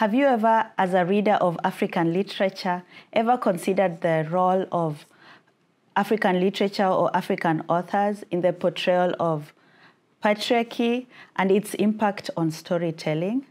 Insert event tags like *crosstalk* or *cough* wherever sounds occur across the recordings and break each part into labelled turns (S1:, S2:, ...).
S1: Have you ever, as a reader of African literature, ever considered the role of African literature or African authors in the portrayal of patriarchy and its impact on storytelling?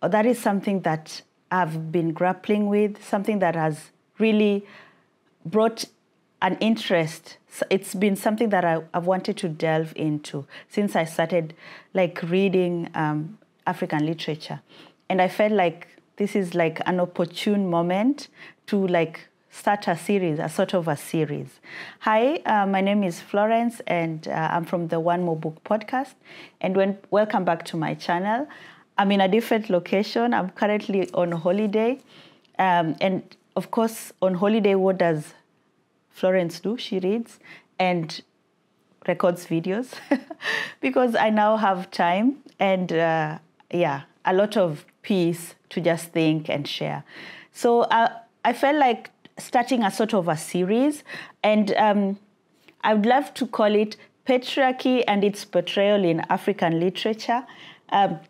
S1: Oh, that is something that I've been grappling with, something that has really brought an interest. It's been something that I, have wanted to delve into since I started like reading um, African literature. And I felt like this is like an opportune moment to like start a series, a sort of a series. Hi, uh, my name is Florence, and uh, I'm from the One More Book podcast. And when, welcome back to my channel. I'm in a different location. I'm currently on holiday. Um, and of course, on holiday, what does Florence do. She reads and records videos *laughs* because I now have time and uh, yeah, a lot of peace to just think and share. So uh, I felt like starting a sort of a series, and um, I would love to call it Patriarchy and its Portrayal in African Literature, um,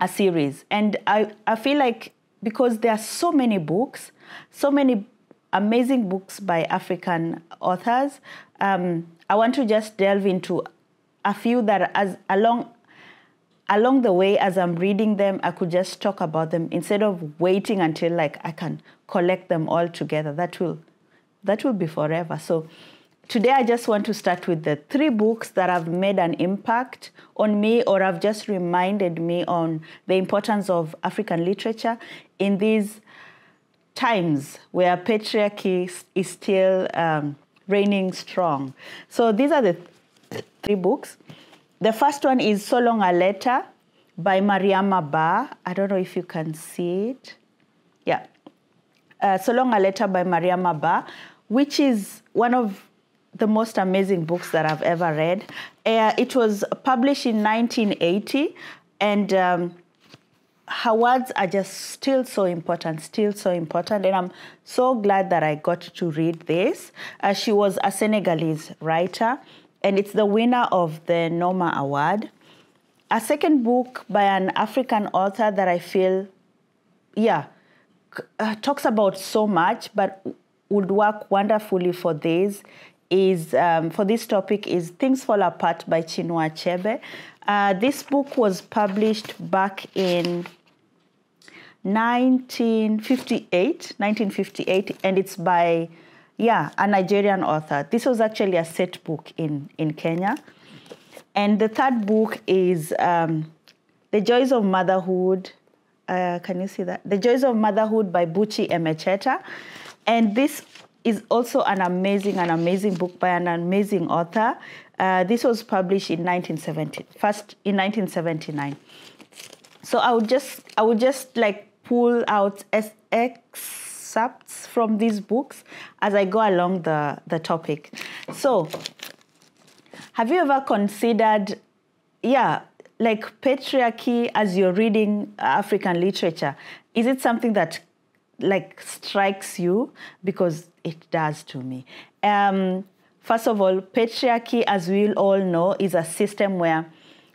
S1: a series. And I, I feel like because there are so many books, so many amazing books by African authors. Um, I want to just delve into a few that as along along the way as I'm reading them, I could just talk about them instead of waiting until like I can collect them all together. That will that will be forever. So today I just want to start with the three books that have made an impact on me or have just reminded me on the importance of African literature in these times where patriarchy is still um, reigning strong. So these are the th three books. The first one is So Long a Letter by Mariama Ba. I don't know if you can see it. Yeah. Uh, so Long a Letter by Mariama Ba, which is one of the most amazing books that I've ever read. Uh, it was published in 1980 and um, her words are just still so important, still so important. And I'm so glad that I got to read this. Uh, she was a Senegalese writer, and it's the winner of the Noma Award. A second book by an African author that I feel, yeah, uh, talks about so much, but would work wonderfully for this is um, for this topic is Things Fall Apart by Chinua Achebe. Uh, this book was published back in 1958, 1958, and it's by, yeah, a Nigerian author. This was actually a set book in, in Kenya. And the third book is um, The Joys of Motherhood. Uh, can you see that? The Joys of Motherhood by Buchi Emecheta. And this is also an amazing, an amazing book by an amazing author. Uh, this was published in 1970, first in 1979. So I would just, I would just like pull out excerpts from these books as I go along the, the topic. So have you ever considered, yeah, like patriarchy as you're reading African literature? Is it something that like strikes you? Because it does to me. Um, First of all, patriarchy, as we all know, is a system where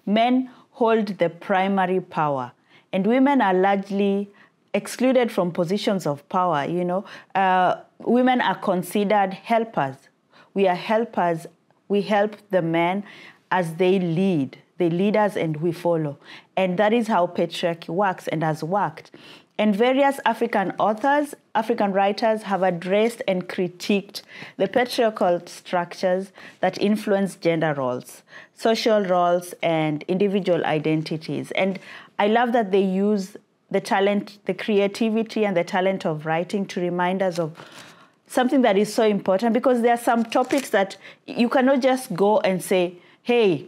S1: men hold the primary power and women are largely excluded from positions of power. You know, uh, women are considered helpers. We are helpers. We help the men as they lead. They lead us and we follow. And that is how patriarchy works and has worked and various African authors, African writers have addressed and critiqued the patriarchal structures that influence gender roles, social roles, and individual identities. And I love that they use the talent, the creativity, and the talent of writing to remind us of something that is so important because there are some topics that you cannot just go and say, hey,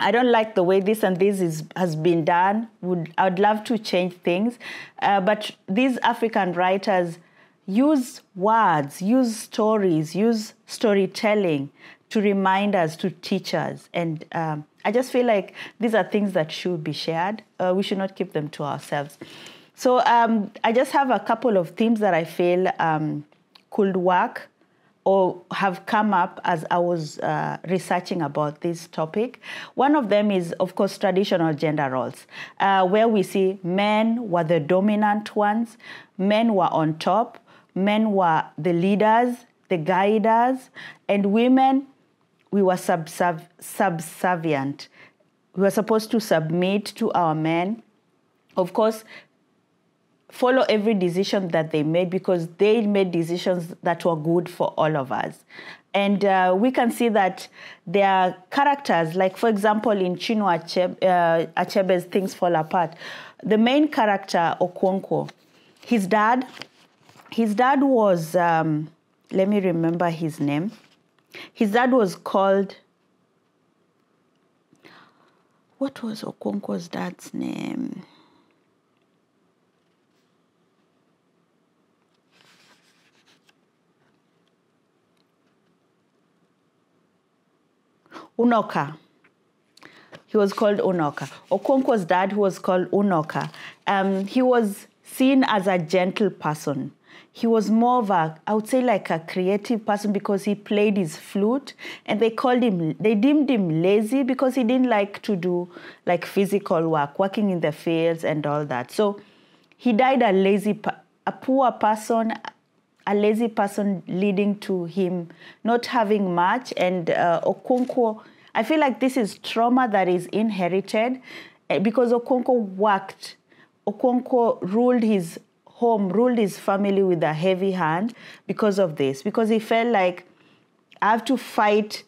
S1: I don't like the way this and this is, has been done. Would I'd love to change things, uh, but these African writers use words, use stories, use storytelling to remind us, to teach us, and um, I just feel like these are things that should be shared. Uh, we should not keep them to ourselves. So um, I just have a couple of themes that I feel um, could work or have come up as I was uh, researching about this topic. One of them is, of course, traditional gender roles, uh, where we see men were the dominant ones, men were on top, men were the leaders, the guiders, and women, we were subserv subservient. We were supposed to submit to our men. Of course, follow every decision that they made because they made decisions that were good for all of us. And uh, we can see that there are characters, like for example in Chino Achebe, uh, Achebe's Things Fall Apart, the main character, Okonkwo, his dad, his dad was, um, let me remember his name, his dad was called, what was Okonkwo's dad's name? Unoka. He was called Unoka. Okonkwo's dad, who was called Unoka, um, he was seen as a gentle person. He was more of a, I would say, like a creative person because he played his flute, and they called him, they deemed him lazy because he didn't like to do like physical work, working in the fields and all that. So he died a lazy, a poor person, a lazy person leading to him not having much. And uh, Okonkwo, I feel like this is trauma that is inherited eh, because Okonkwo worked. Okonkwo ruled his home, ruled his family with a heavy hand because of this, because he felt like I have to fight.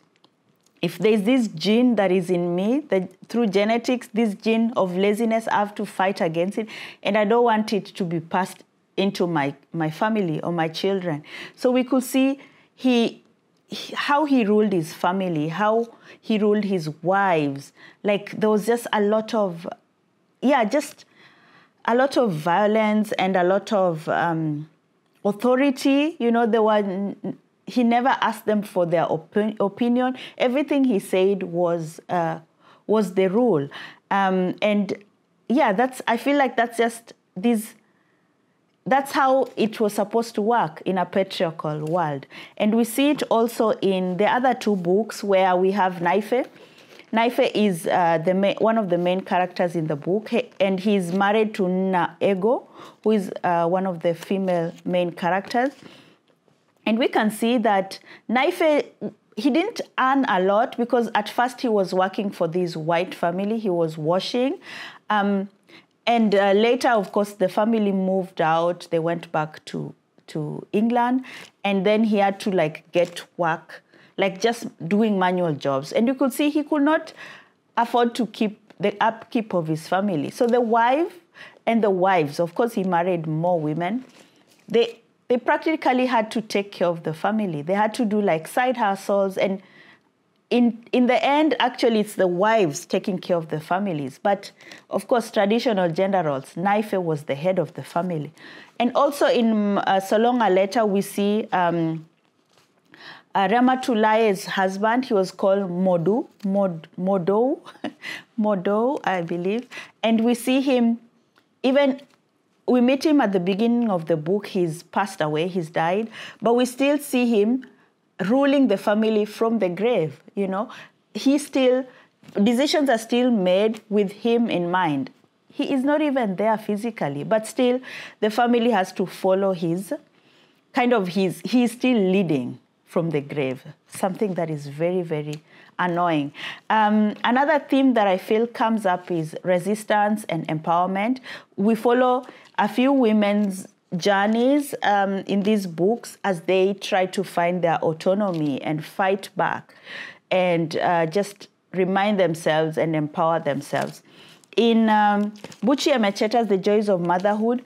S1: If there's this gene that is in me, that through genetics, this gene of laziness, I have to fight against it. And I don't want it to be passed into my, my family or my children. So we could see he, he, how he ruled his family, how he ruled his wives. Like there was just a lot of, yeah, just a lot of violence and a lot of um, authority. You know, there were he never asked them for their opinion. Everything he said was uh, was the rule, um, and yeah, that's I feel like that's just these that's how it was supposed to work in a patriarchal world. And we see it also in the other two books where we have Naife. Naife is uh, the one of the main characters in the book, he- and he's married to Naego, who is uh, one of the female main characters. And we can see that Naife, he didn't earn a lot because at first he was working for this white family, he was washing. Um, and uh, later, of course, the family moved out. They went back to to England, and then he had to like get work, like just doing manual jobs. And you could see he could not afford to keep the upkeep of his family. So the wife and the wives, of course, he married more women. They they practically had to take care of the family. They had to do like side hustles and in in the end actually it's the wives taking care of the families but of course traditional gender roles Naife was the head of the family and also in uh, Solonga later we see um, uh, Ramatulaye's husband he was called Modu Mod, Modo *laughs* Modo I believe and we see him even we meet him at the beginning of the book he's passed away he's died but we still see him ruling the family from the grave, you know. He still, decisions are still made with him in mind. He is not even there physically, but still the family has to follow his kind of his, he is still leading from the grave, something that is very, very annoying. Um, another theme that I feel comes up is resistance and empowerment. We follow a few women's journeys um, in these books as they try to find their autonomy and fight back and uh, just remind themselves and empower themselves. In um, Buchi Amecheta's The Joys of Motherhood,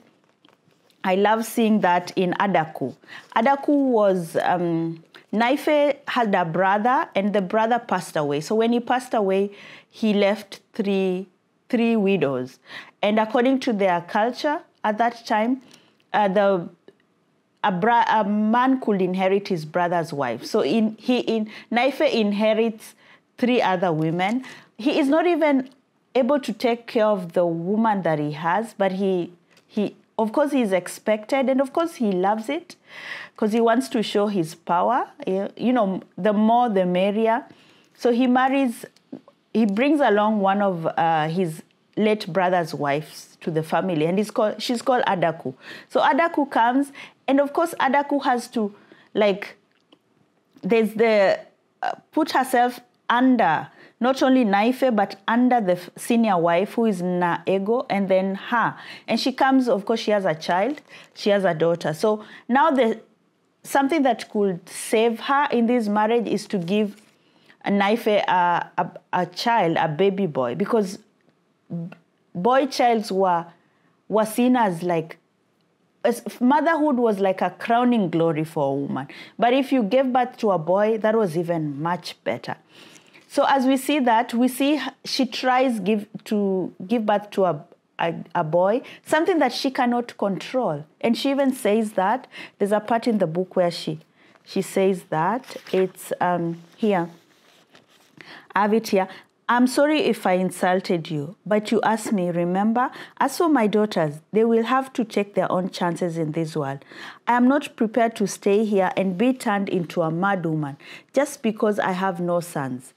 S1: I love seeing that in Adaku. Adaku was, um, Naife had a brother and the brother passed away. So when he passed away, he left three, three widows. And according to their culture at that time, uh, the a, bra- a man could inherit his brother's wife. So in he in Naife inherits three other women. He is not even able to take care of the woman that he has, but he he of course he is expected and of course he loves it because he wants to show his power. You know, the more the merrier. So he marries he brings along one of uh, his late brother's wives to the family, and he's called, she's called Adaku. So Adaku comes, and of course, Adaku has to, like, there's the, uh, put herself under not only Naife, but under the senior wife, who is Naego, and then her. And she comes, of course, she has a child, she has a daughter. So now the something that could save her in this marriage is to give Naife a, a, a child, a baby boy, because boy childs were were seen as like as motherhood was like a crowning glory for a woman but if you gave birth to a boy that was even much better so as we see that we see she tries give to give birth to a a, a boy something that she cannot control and she even says that there's a part in the book where she she says that it's um, here I have it here. I'm sorry if I insulted you, but you asked me, remember? As for my daughters, they will have to take their own chances in this world. I am not prepared to stay here and be turned into a mad woman just because I have no sons.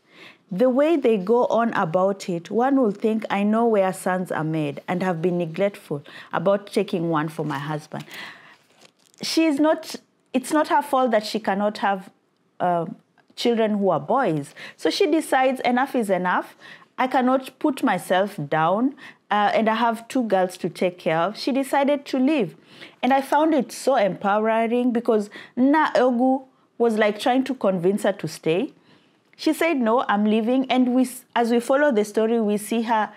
S1: The way they go on about it, one would think I know where sons are made and have been neglectful about taking one for my husband. She is not, it's not her fault that she cannot have. Uh, children who are boys. So she decides enough is enough. I cannot put myself down, uh, and I have two girls to take care of. She decided to leave. And I found it so empowering because ogu was like trying to convince her to stay. She said, No, I'm leaving. And we, as we follow the story, we see her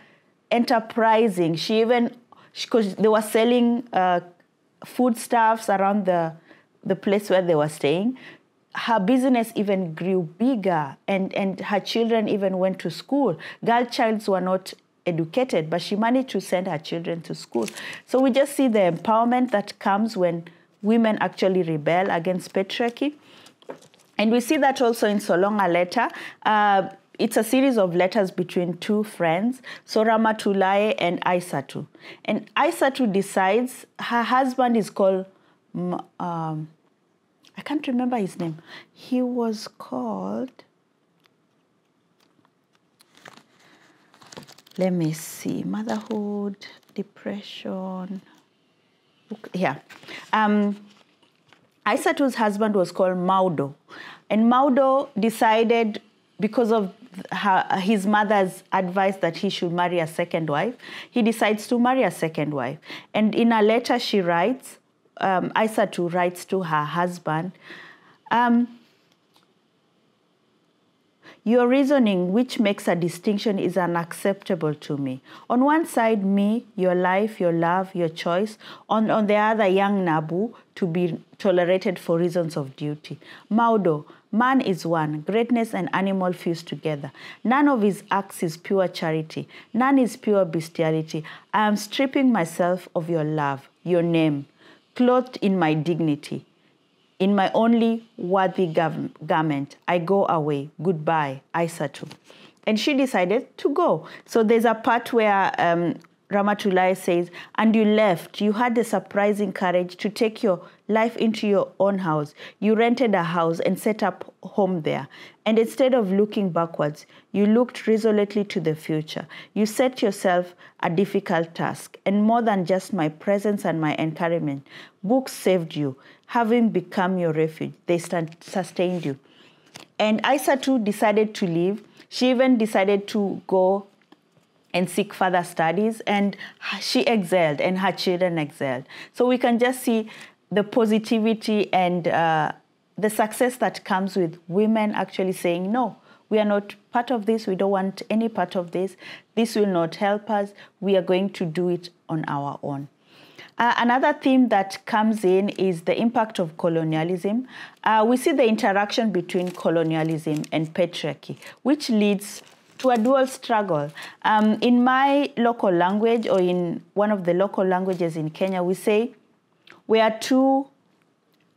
S1: enterprising. She even, because they were selling uh, foodstuffs around the, the place where they were staying her business even grew bigger and, and her children even went to school. Girl childs were not educated, but she managed to send her children to school. So we just see the empowerment that comes when women actually rebel against patriarchy. And we see that also in Solonga letter. Uh, it's a series of letters between two friends, Sorama Tulae and Aisatu. And Aisatu decides her husband is called um, I can't remember his name. He was called, let me see, motherhood, depression. Yeah. Um, Isatu's husband was called Maudo. And Maudo decided, because of her, his mother's advice that he should marry a second wife, he decides to marry a second wife. And in a letter, she writes, um, Isatu writes to her husband, um, your reasoning, which makes a distinction, is unacceptable to me. On one side, me, your life, your love, your choice. On, on the other, young Nabu, to be tolerated for reasons of duty. Maudo, man is one. Greatness and animal fuse together. None of his acts is pure charity. None is pure bestiality. I am stripping myself of your love, your name, clothed in my dignity. In my only worthy garment, I go away. Goodbye, I And she decided to go. So there's a part where um, Ramatulai says, And you left. You had the surprising courage to take your life into your own house. You rented a house and set up home there. And instead of looking backwards, you looked resolutely to the future. You set yourself a difficult task. And more than just my presence and my encouragement, books saved you. Having become your refuge, they sustained you. And Isa too decided to leave. She even decided to go and seek further studies and she excelled and her children excelled so we can just see the positivity and uh, the success that comes with women actually saying, no, we are not part of this, we don't want any part of this, this will not help us, we are going to do it on our own. Uh, another theme that comes in is the impact of colonialism. Uh, we see the interaction between colonialism and patriarchy, which leads to a dual struggle. Um, in my local language, or in one of the local languages in Kenya, we say, where two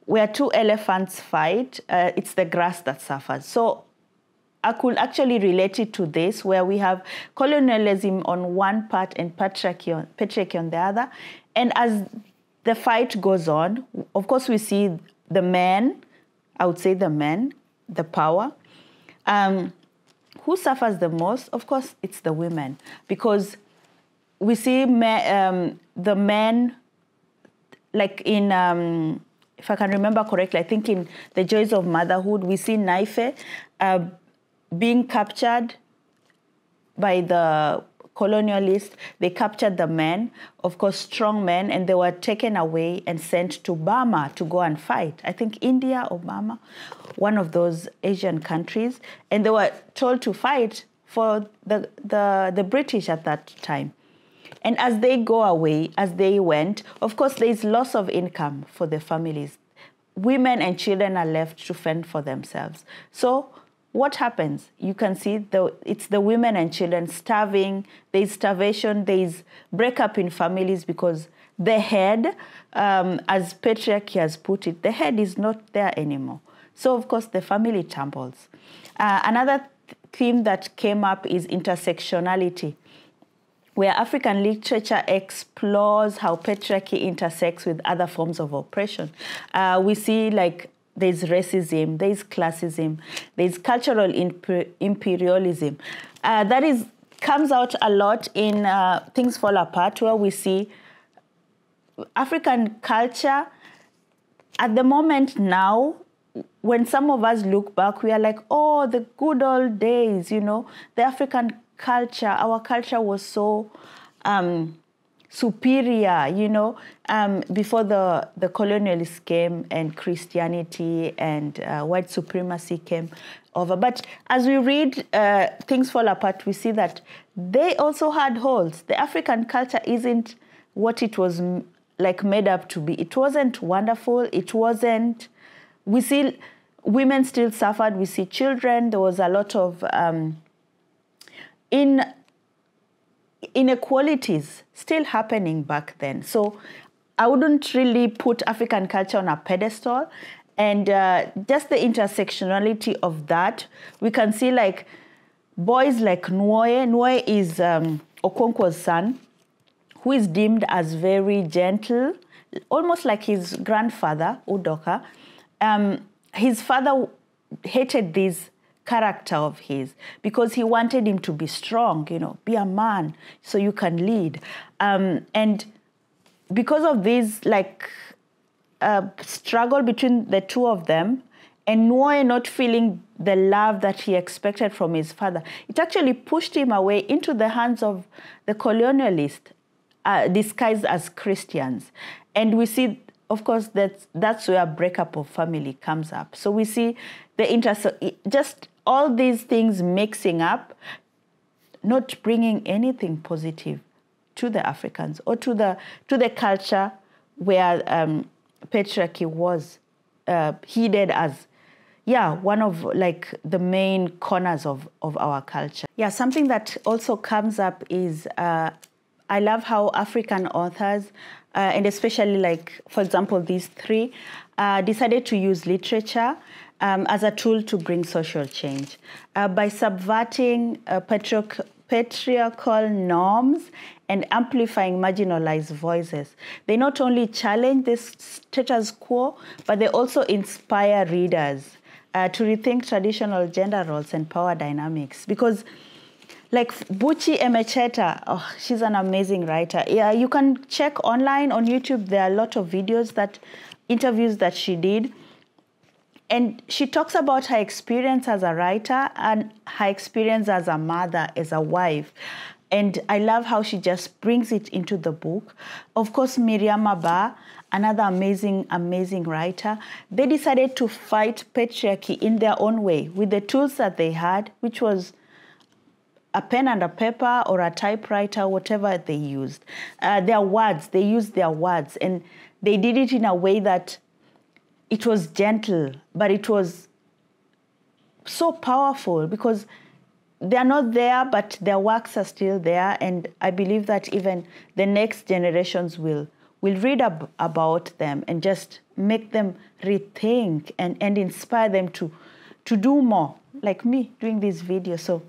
S1: where two elephants fight, uh, it's the grass that suffers. So I could actually relate it to this, where we have colonialism on one part and patriarchy on, patriarchy on the other. And as the fight goes on, of course, we see the men, I would say the men, the power. Um, who suffers the most? Of course, it's the women, because we see me, um, the men like in um, if I can remember correctly, I think in the joys of motherhood we see Naife uh, being captured by the colonialists. They captured the men, of course, strong men, and they were taken away and sent to Burma to go and fight. I think India or Burma, one of those Asian countries, and they were told to fight for the, the, the British at that time. And as they go away, as they went, of course, there is loss of income for the families. Women and children are left to fend for themselves. So, what happens? You can see the, it's the women and children starving. There is starvation. There is breakup in families because the head, um, as patriarchy has put it, the head is not there anymore. So, of course, the family tumbles. Uh, another theme that came up is intersectionality where African literature explores how patriarchy intersects with other forms of oppression. Uh, we see like there's racism, there's classism, there's cultural imper imperialism. Uh, that is comes out a lot in uh, Things Fall Apart, where we see African culture at the moment now when some of us look back, we are like, oh, the good old days, you know, the African culture, our culture was so um, superior, you know, um, before the, the colonialists came and Christianity and uh, white supremacy came over. But as we read uh, Things Fall Apart, we see that they also had holes. The African culture isn't what it was like made up to be. It wasn't wonderful. It wasn't. We see women still suffered. We see children. There was a lot of um, in inequalities still happening back then. So I wouldn't really put African culture on a pedestal. And uh, just the intersectionality of that, we can see like boys like Nwoye. Nwoye is um, Okonkwo's son, who is deemed as very gentle, almost like his grandfather, Udoka. Um, his father hated these character of his because he wanted him to be strong, you know, be a man so you can lead. Um, and because of this, like, uh, struggle between the two of them, and Noe not feeling the love that he expected from his father, it actually pushed him away into the hands of the colonialists uh, disguised as Christians. And we see of course that's that's where breakup of family comes up so we see the inter just all these things mixing up, not bringing anything positive to the Africans or to the to the culture where um, patriarchy was uh, heeded as yeah one of like the main corners of of our culture yeah something that also comes up is uh, i love how african authors uh, and especially like for example these three uh, decided to use literature um, as a tool to bring social change uh, by subverting uh, patriarchal norms and amplifying marginalized voices. They not only challenge the status quo, but they also inspire readers uh, to rethink traditional gender roles and power dynamics. Because, like Buchi Emecheta, oh, she's an amazing writer. Yeah, you can check online on YouTube. There are a lot of videos that interviews that she did and she talks about her experience as a writer and her experience as a mother, as a wife. And I love how she just brings it into the book. Of course, Miriam Abba, another amazing, amazing writer, they decided to fight patriarchy in their own way with the tools that they had, which was a pen and a paper or a typewriter, whatever they used. Uh, their words, they used their words, and they did it in a way that it was gentle, but it was so powerful because they are not there, but their works are still there. And I believe that even the next generations will will read ab about them and just make them rethink and, and inspire them to to do more, like me doing this video. So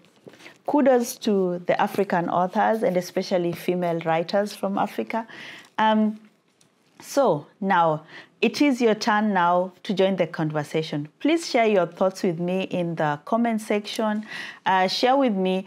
S1: kudos to the African authors and especially female writers from Africa. Um, so now it is your turn now to join the conversation. Please share your thoughts with me in the comment section. Uh, share with me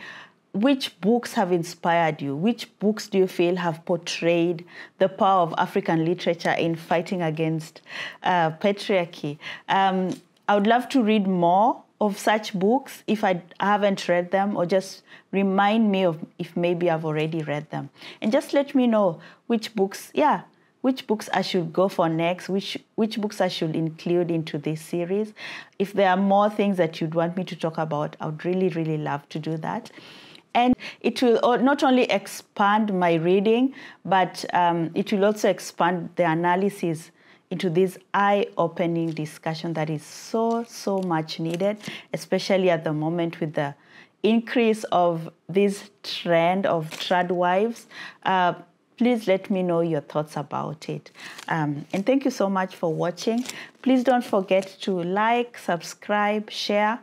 S1: which books have inspired you? Which books do you feel have portrayed the power of African literature in fighting against uh, patriarchy? Um, I would love to read more of such books if I haven't read them, or just remind me of if maybe I've already read them. And just let me know which books, yeah, which books I should go for next, which which books I should include into this series. If there are more things that you'd want me to talk about, I would really really love to do that. And it will not only expand my reading, but um, it will also expand the analysis into this eye-opening discussion that is so so much needed, especially at the moment with the increase of this trend of trad wives. Uh, Please let me know your thoughts about it. Um, and thank you so much for watching. Please don't forget to like, subscribe, share.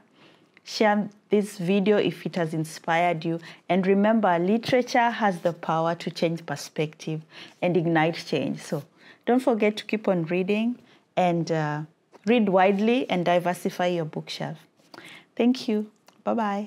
S1: Share this video if it has inspired you. And remember, literature has the power to change perspective and ignite change. So don't forget to keep on reading and uh, read widely and diversify your bookshelf. Thank you. Bye-bye.